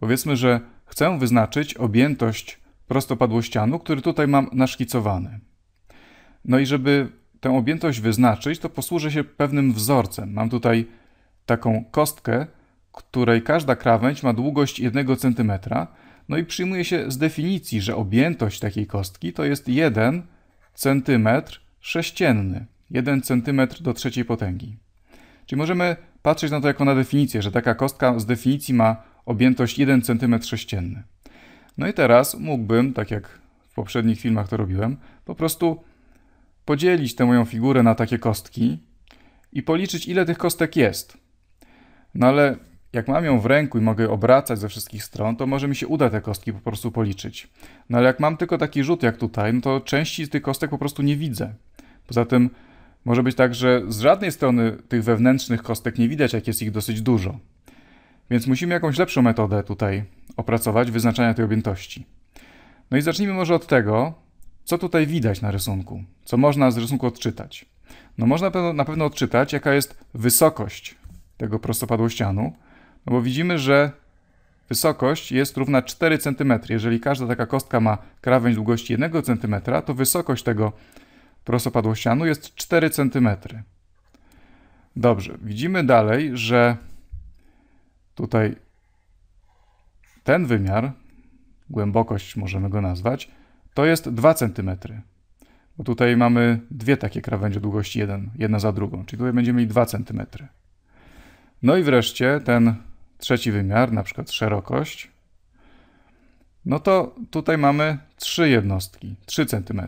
Powiedzmy, że chcę wyznaczyć objętość prostopadłościanu, który tutaj mam naszkicowany. No i żeby tę objętość wyznaczyć, to posłużę się pewnym wzorcem. Mam tutaj taką kostkę, której każda krawędź ma długość 1 cm. No i przyjmuje się z definicji, że objętość takiej kostki to jest 1 cm sześcienny. 1 cm do trzeciej potęgi. Czyli możemy patrzeć na to jako na definicję, że taka kostka z definicji ma objętość 1 cm3. No i teraz mógłbym, tak jak w poprzednich filmach to robiłem, po prostu podzielić tę moją figurę na takie kostki i policzyć, ile tych kostek jest. No ale jak mam ją w ręku i mogę obracać ze wszystkich stron, to może mi się uda te kostki po prostu policzyć. No ale jak mam tylko taki rzut jak tutaj, no to części z tych kostek po prostu nie widzę. Poza tym może być tak, że z żadnej strony tych wewnętrznych kostek nie widać, jak jest ich dosyć dużo. Więc musimy jakąś lepszą metodę tutaj opracować wyznaczania tej objętości. No i zacznijmy może od tego, co tutaj widać na rysunku, co można z rysunku odczytać. No można na pewno odczytać, jaka jest wysokość tego prostopadłościanu, no bo widzimy, że wysokość jest równa 4 cm. Jeżeli każda taka kostka ma krawędź długości 1 cm, to wysokość tego prostopadłościanu jest 4 cm. Dobrze, widzimy dalej, że Tutaj ten wymiar, głębokość możemy go nazwać, to jest 2 cm. Bo tutaj mamy dwie takie krawędzie długości jeden, jedna za drugą, czyli tutaj będziemy mieli 2 cm. No i wreszcie ten trzeci wymiar, na przykład szerokość, no to tutaj mamy 3 jednostki, 3 cm.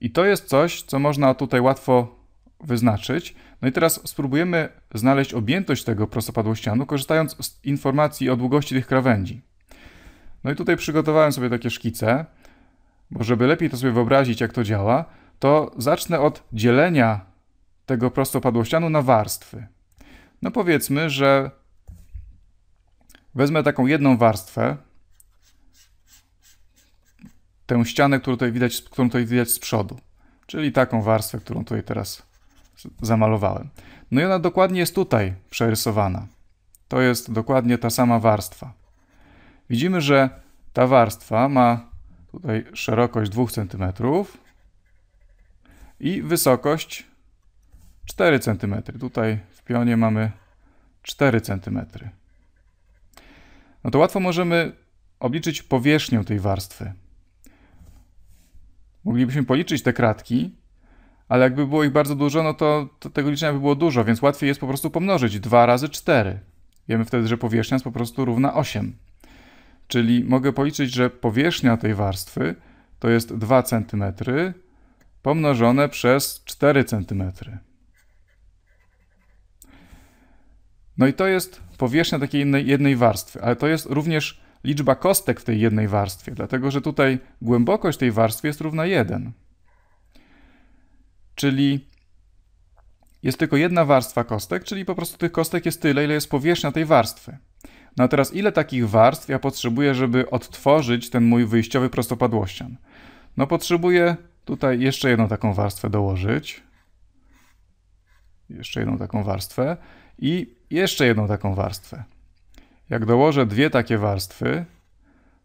I to jest coś, co można tutaj łatwo wyznaczyć. No i teraz spróbujemy znaleźć objętość tego prostopadłościanu, korzystając z informacji o długości tych krawędzi. No i tutaj przygotowałem sobie takie szkice, bo żeby lepiej to sobie wyobrazić, jak to działa, to zacznę od dzielenia tego prostopadłościanu na warstwy. No powiedzmy, że wezmę taką jedną warstwę, tę ścianę, którą tutaj widać, którą tutaj widać z przodu, czyli taką warstwę, którą tutaj teraz zamalowałem. No i ona dokładnie jest tutaj przerysowana. To jest dokładnie ta sama warstwa. Widzimy, że ta warstwa ma tutaj szerokość 2 cm i wysokość 4 cm. Tutaj w pionie mamy 4 cm. No to łatwo możemy obliczyć powierzchnię tej warstwy. Moglibyśmy policzyć te kratki ale jakby było ich bardzo dużo, no to, to, tego liczenia by było dużo, więc łatwiej jest po prostu pomnożyć 2 razy 4. Wiemy wtedy, że powierzchnia jest po prostu równa 8. Czyli mogę policzyć, że powierzchnia tej warstwy to jest 2 cm pomnożone przez 4 cm. No i to jest powierzchnia takiej jednej, jednej warstwy, ale to jest również liczba kostek w tej jednej warstwie, dlatego że tutaj głębokość tej warstwy jest równa 1 czyli jest tylko jedna warstwa kostek, czyli po prostu tych kostek jest tyle, ile jest powierzchnia tej warstwy. No teraz ile takich warstw ja potrzebuję, żeby odtworzyć ten mój wyjściowy prostopadłościan? No potrzebuję tutaj jeszcze jedną taką warstwę dołożyć. Jeszcze jedną taką warstwę i jeszcze jedną taką warstwę. Jak dołożę dwie takie warstwy,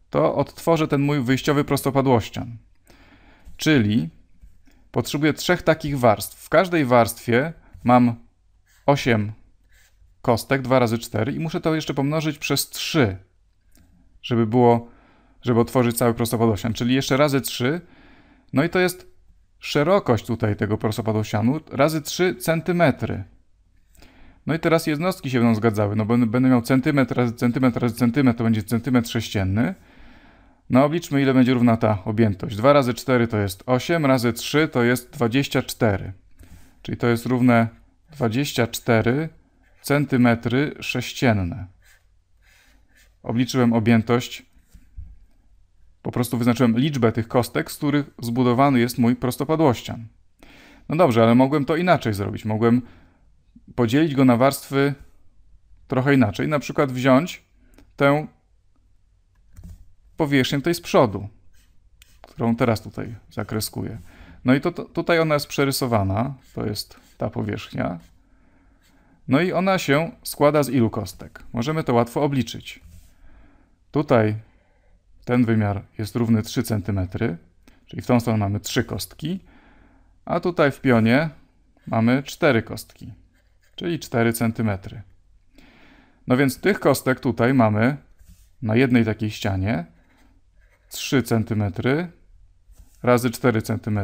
to odtworzę ten mój wyjściowy prostopadłościan. Czyli potrzebuję trzech takich warstw. W każdej warstwie mam 8 kostek, 2 razy 4 i muszę to jeszcze pomnożyć przez 3, żeby było, żeby otworzyć cały prostopadosian, czyli jeszcze razy 3. No i to jest szerokość tutaj tego prostopadosianu razy 3 centymetry. No i teraz jednostki się będą zgadzały, no bo będę miał centymetr razy centymetr razy centymetr, to będzie centymetr sześcienny. No obliczmy, ile będzie równa ta objętość. 2 razy 4 to jest 8, razy 3 to jest 24. Czyli to jest równe 24 centymetry sześcienne. Obliczyłem objętość. Po prostu wyznaczyłem liczbę tych kostek, z których zbudowany jest mój prostopadłościan. No dobrze, ale mogłem to inaczej zrobić. Mogłem podzielić go na warstwy trochę inaczej. Na przykład wziąć tę powierzchnię tej z przodu, którą teraz tutaj zakreskuję. No i to, to, tutaj ona jest przerysowana, to jest ta powierzchnia. No i ona się składa z ilu kostek? Możemy to łatwo obliczyć. Tutaj ten wymiar jest równy 3 cm, czyli w tą stronę mamy 3 kostki, a tutaj w pionie mamy 4 kostki, czyli 4 cm. No więc tych kostek tutaj mamy na jednej takiej ścianie 3 cm razy 4 cm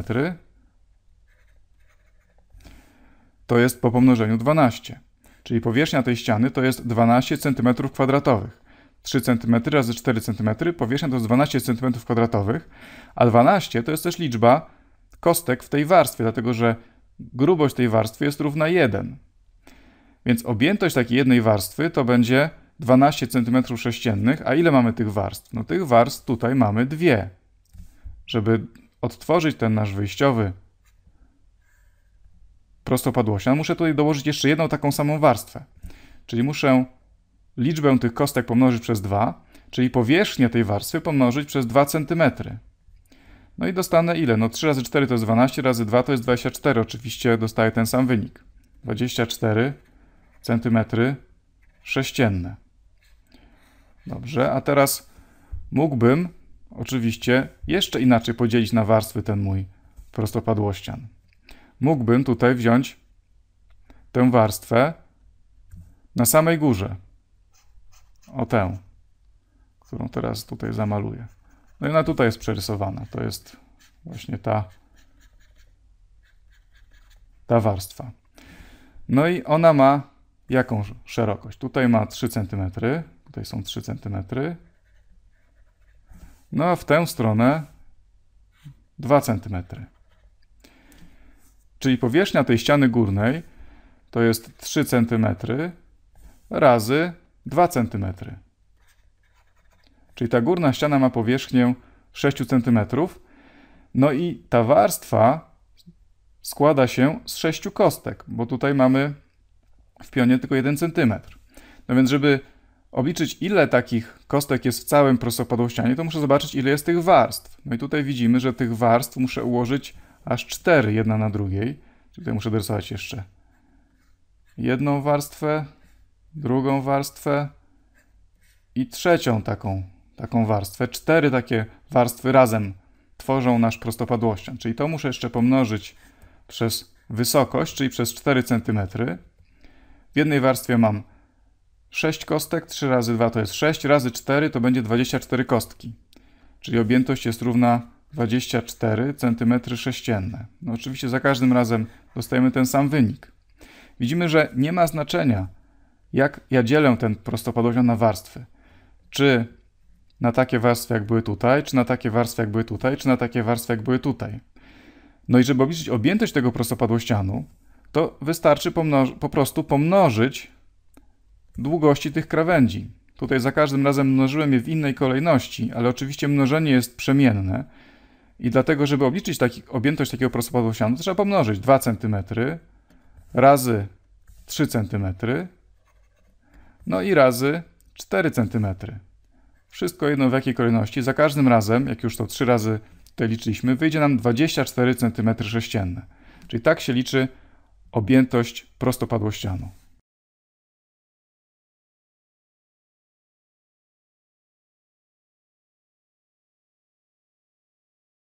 to jest po pomnożeniu 12. Czyli powierzchnia tej ściany to jest 12 cm kwadratowych. 3 cm razy 4 cm, powierzchnia to jest 12 cm kwadratowych, a 12 to jest też liczba kostek w tej warstwie, dlatego że grubość tej warstwy jest równa 1. Więc objętość takiej jednej warstwy to będzie 12 cm sześciennych, a ile mamy tych warstw? No tych warstw tutaj mamy dwie. Żeby odtworzyć ten nasz wyjściowy prostopadłościan, muszę tutaj dołożyć jeszcze jedną taką samą warstwę. Czyli muszę liczbę tych kostek pomnożyć przez 2, czyli powierzchnię tej warstwy pomnożyć przez 2 cm. No i dostanę ile? No 3 razy 4 to jest 12, razy 2 to jest 24. Oczywiście dostaję ten sam wynik. 24 cm sześcienne. Dobrze, a teraz mógłbym oczywiście jeszcze inaczej podzielić na warstwy ten mój prostopadłościan. Mógłbym tutaj wziąć tę warstwę na samej górze. O tę, którą teraz tutaj zamaluję. No i ona tutaj jest przerysowana. To jest właśnie ta, ta warstwa. No i ona ma jaką szerokość? Tutaj ma 3 cm, Tutaj są 3 cm. No a w tę stronę 2 cm. Czyli powierzchnia tej ściany górnej to jest 3 cm razy 2 cm. Czyli ta górna ściana ma powierzchnię 6 cm. No i ta warstwa składa się z 6 kostek, bo tutaj mamy w pionie tylko 1 cm. No więc, żeby obliczyć, ile takich kostek jest w całym prostopadłościanie, to muszę zobaczyć, ile jest tych warstw. No i tutaj widzimy, że tych warstw muszę ułożyć aż cztery, jedna na drugiej. Czyli tutaj muszę dorysować jeszcze jedną warstwę, drugą warstwę i trzecią taką, taką warstwę. Cztery takie warstwy razem tworzą nasz prostopadłościan. Czyli to muszę jeszcze pomnożyć przez wysokość, czyli przez 4 cm. W jednej warstwie mam 6 kostek, 3 razy 2 to jest 6, razy 4 to będzie 24 kostki. Czyli objętość jest równa 24 cm sześcienne. No oczywiście za każdym razem dostajemy ten sam wynik. Widzimy, że nie ma znaczenia, jak ja dzielę ten prostopadłoziom na warstwy. Czy na takie warstwy, jak były tutaj, czy na takie warstwy, jak były tutaj, czy na takie warstwy, jak były tutaj. No i żeby obliczyć objętość tego prostopadłościanu, to wystarczy po prostu pomnożyć długości tych krawędzi. Tutaj za każdym razem mnożyłem je w innej kolejności, ale oczywiście mnożenie jest przemienne. I dlatego, żeby obliczyć taki, objętość takiego prostopadłościanu, trzeba pomnożyć 2 cm razy 3 cm, no i razy 4 cm. Wszystko jedno w jakiej kolejności. Za każdym razem, jak już to 3 razy tutaj liczyliśmy, wyjdzie nam 24 cm sześcienne. Czyli tak się liczy objętość prostopadłościanu.